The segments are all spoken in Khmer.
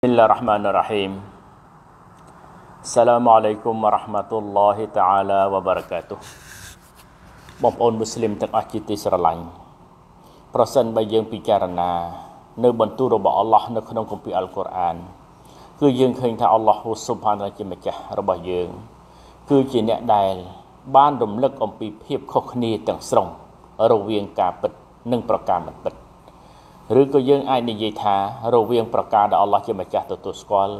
بسم الله الرحمن الرحيم السلام عليكم ورحمة الله تعالى وبركاته បងប្អូនមូស្លីមទាំងអស់ជាទីស្រឡាញ់ប្រសិនបើយើងពិចារណា នៅបន្ទូលរបស់អល់ឡោះនៅក្នុងគម្ពីរអល់កុរអាន គឺយើងឃើញថាអល់ឡោះស៊ុបហានរ៉ាជាម្ចាស់របស់យើង គឺជាអ្នកដែលបានរំលឹកអំពីភាពខុសគ្នាទាំងស្រុង រវាង ការពិតនិងប្រការមិនពិតឬក៏យើងអាចនិយាយថារវាងប្រការដែលអល់ឡោះជាម្ចាស់ទទួលស្គាល់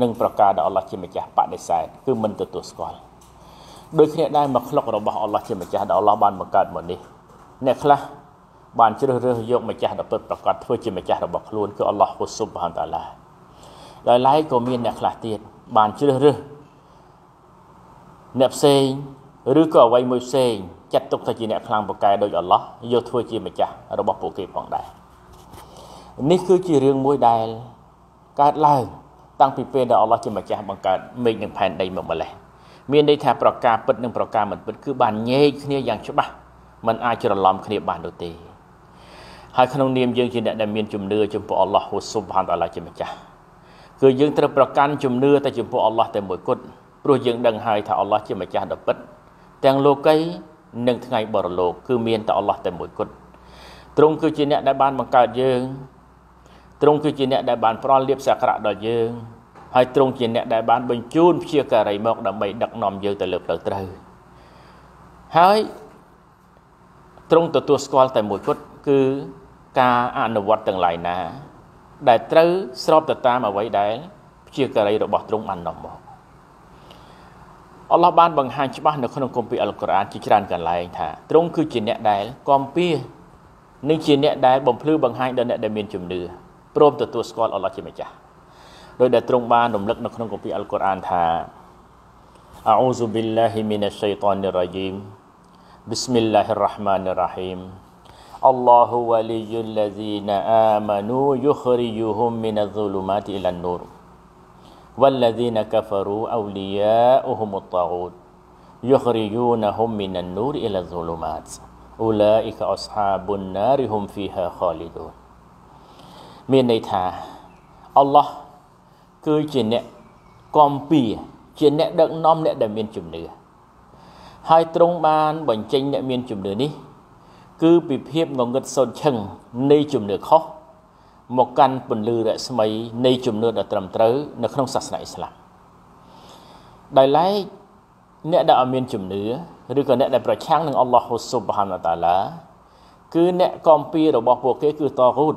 និងប្រការដែលអល់ឡោះជាម្ចាស់បដិសេធគឺមិនទទួលស្គាល់ដូចគ្នាដែរមកក្លុករបស់អល់ឡោះជាម្ចាស់ដែលអល់ឡោះបានបង្កើតមកនេះអ្នកខ្លះបានជ្រើសរើសយកម្ចាស់ដ៏ពិតប្រកបធ្វើជាម្ចាស់របស់ខ្លួនគឺអល់ឡោះហ៊ូស៊ុបហានតាឡាដោយឡែកក៏មានអ្នកខ្លះទៀតបានជ្រើសរើសអ្នកផ្សេងឬក៏អ្វីមួយផ្សេងចាត់ទុកថាជាអ្នកខ្លាំងប៉កែដោយអល់ឡោះយកធ្វើជាម្ចាស់របស់ពួកគេផងដែរនេះគឺជារឿងមួយដែលកើតឡើងតាំងពីពេលដែលអល់ឡោះជាម្ចាស់បង្កើតមេឃនិងផែនដីមកម្លេះមានន័យថាប្រការពិតនិងប្រការមិនពិតគឺបានញែកគ្នាយ៉ាងច្បាស់มันអាចច្រឡំគ្នាបាននោះទេហើយក្នុងនាមយើងជាអ្នកដែលមានជំនឿចំពោះអល់ឡោះហ៊ូស៊ុបហានតាឡាជាម្ចាស់គឺយើង ត្រូវប្រកាន់ជំនឿតែចំពោះអល់ឡោះតែមួយគត់ព្រោះយើងដឹងហើយថាអល់ឡោះជាម្ចាស់ដ៏ពិតទាំងលោកីនិងថ្ងៃបរលោកគឺមានតែអល់ឡោះតែមួយគត់ទ្រង់គឺជាអ្នកដែលបានបង្កើតយើងទ្រង់គឺជាអ្នកដែលបានប្រោលលាភសក្ការៈដល់យើងហើយទ្រង់ជាអ្នកដែលបានបញ្ជូនព្យាការីមកដើម្បីដឹកនាំយើងទៅលើផ្លូវត្រូវហើយទ្រង់ទទួលស្គាល់តែមួយគត់គឺការអនុវត្តទាំងឡាយណា ដែលត្រូវស្របទៅតាមអ្វីដែលព្យាការីរបស់ទ្រង់បាននាំមកអល់ឡោះបានបង្ហាញច្បាស់នៅក្នុងគម្ពីរអល់កុរអានជាច្រើនកន្លែងថាទ្រង់គឺជាអ្នកដែលគាំពៀនិងជាអ្នកដែលបំភ្លឺបង្ហាញដល់អ្នកដែលមានជំនឿព្រមទទួលស្គាល់អល់ឡោះជាម្ចាស់ដោយដែលទ្រង់បានរំលឹកនៅក្នុងគម្ពីរអល់កុរអានថាអោស៊ូប៊ីឡាហ៊ីមីនឆៃតានរ៉ាជីម بسم الله الرحمن الرحيم الله ولي الذين آمنوا يخرجهم من الظلمات إلى النور والذين كفروا أولياؤهم الطاغوت يخرجونهم من النور إلى الظلمات أولئك أصحاب النار هم فيها خالدون មានន័យថាអល់ឡោះគឺជាអ្នកគំពីជាអ្នកដឹកនាំអ្នក ដែលមាន ជំនឿហើយទ្រង់បានបញ្ចេញអ្នកមាន ជំនឿនេះ គឺពីភាពងងឹតសូន្យឈឹងនៃជំនឿខុសមកកាន់ពន្លឺរស្មី នៃជំនឿដ៏ត្រឹមត្រូវ នៅក្នុងសាសនាអ៊ីស្លាមដោយឡែកអ្នកដែលអត់មានជំនឿឬក៏អ្នកដែលប្រឆាំងនឹងអល់ឡោះហ៊ូស៊ុបហានតាឡាគឺអ្នកកំពីរបស់ពួកគេគឺតូហ្គូត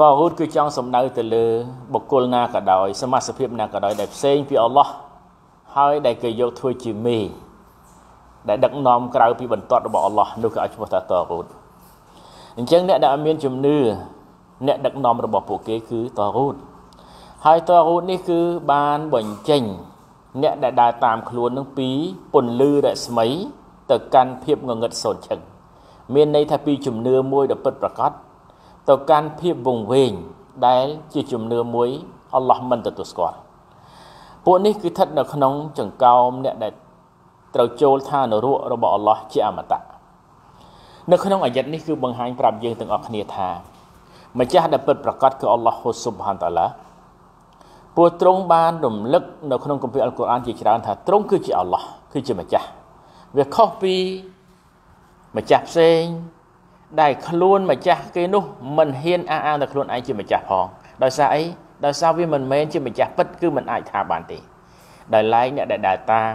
តាអ៊ូតគឺចង់សំដៅទៅលើបុគ្គលណាក៏ដោយសមាសភាពណាក៏ដោយដែលផ្សេងពីអល់ឡោះហើយដែលគេយកធ្វើជាមេដែលដឹកនាំក្រៅពីបន្ទាត់របស់អល់ឡោះនោះគេឲ្យឈ្មោះថាតាអ៊ូតអញ្ចឹងអ្នកដែលមានជំនឿអ្នកដឹកនាំរបស់ពួកគេគឺតាអ៊ូត ហើយតាអ៊ូតនេះគឺបានបញ្ចេញ អ្នកដែលដើរតាមខ្លួននឹងពីពន្លឺរស្មី ទៅកាន់ភាពងងឹតសូន្យឈឹងមានន័យថាពីជំនឿមួយដ៏ពិតប្រាកដទៅកាន់ភាពវង្វេងដែលជាជំនឿមួយ អល់ឡោះមិនទទួលស្គាល់ពួកនេះគឺស្ថិតនៅក្នុង ចង្កោមអ្នកដែលត្រូវចូលឋាននរករបស់អល់ឡោះជាអមតៈនៅក្នុងអាយ័តនេះគឺបង្ហាញប្រាប់យើងទាំងអស់គ្នាថាម្ចាស់ដែលពិតប្រកបគឺអល់ឡោះហ៊ូស៊ុបហានតាឡាពួកទ្រង់បានរំលឹកនៅក្នុងគម្ពីរអល់កុរអាន ជាច្រើនថាទ្រង់គឺជាអល់ឡោះគឺជាម្ចាស់វាខុសពីម្ចាស់ផ្សេងដែលខ្លួនម្ចាស់គេនោះមិនហ៊ានអះអាងថាខ្លួនឯងជាម្ចាស់ផងដោយសារអីដោយសារវាមិនមែនជាម្ចាស់ពិត គឺមិនអាចថាបានទេដោយឡែកអ្នកដែលដើរតាម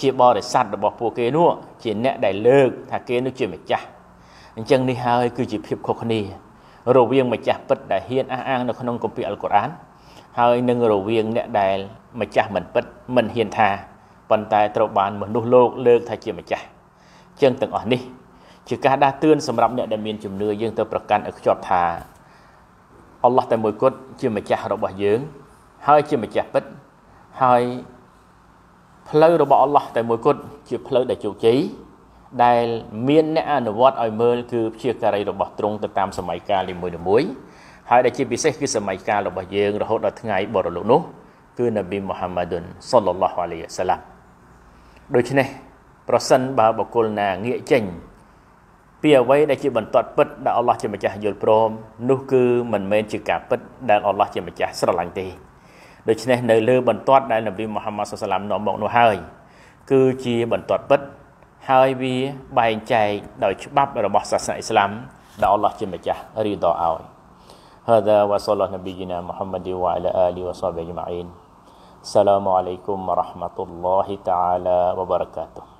ជាបរិស័ទរបស់ពួកគេនោះ ជាអ្នកដែលលើកថាគេនោះជាម្ចាស់អញ្ចឹងនេះហើយគឺជាភាពខុសគ្នា រវាងម្ចាស់ពិតដែលហ៊ានអះអាងនៅក្នុងគម្ពីរអល់កុរអាន ហើយនឹងរវាងអ្នកដែល ម្ចាស់មិនពិតមិនហ៊ានថាប៉ុន្តែត្រូវបានមនុស្សលោកលើកថាជាម្ចាស់អញ្ចឹងទាំងអស់នេះជាការដាស់តឿនសម្រាប់អ្នកដែលមានជំនឿយើងទៅប្រកាន់ឲ្យខ្ជាប់ថាអល់ឡោះតែមួយគត់ជាម្ចាស់របស់យើង ហើយជាម្ចាស់ពិតហើយផ្លូវរបស់អល់ឡោះតែមួយគត់ជាផ្លូវដែលជោគជ័យដែលមានអ្នកអនុវត្តឲ្យមើលគឺព្យាការីរបស់ទ្រង់ទៅតាមសម័យកាលនីមួយៗហើយដែលជាពិសេសគឺសម័យកាលរបស់យើងរហូតដល់ថ្ងៃ បរលោកនោះគឺនប៊ីមូហាម៉ាឌុនសុលឡាឡោះអាឡៃវសាឡាំដូច្នេះ ប្រសិនបើបុគ្គលណាងាកចេញពីអ្វីដែលជាបន្ទាត់ពិតដែលអល់ឡោះជាម្ចាស់យល់ព្រម នោះ គឺមិនមែនជាការពិតដែលអល់ឡោះជាម្ចាស់ស្រឡាញ់ទេដូច្នេះនៅលើ បន្ទាត់ដែលនប៊ីមូហាម៉ាត់សុសឡាមនាំមកនោះហើយគឺជាបន្ទាត់ពិតហើយវាបែងចែកដោយច្បាប់របស់សាសនាអ៊ីស្លាមដែលអល់ឡោះជាម្ចាស់រីដឲ្យ هذا وصلى نبينا محمد وعلى آله وصحبه أجمعين السلام عليكم ورحمة الله تعالى وبركاته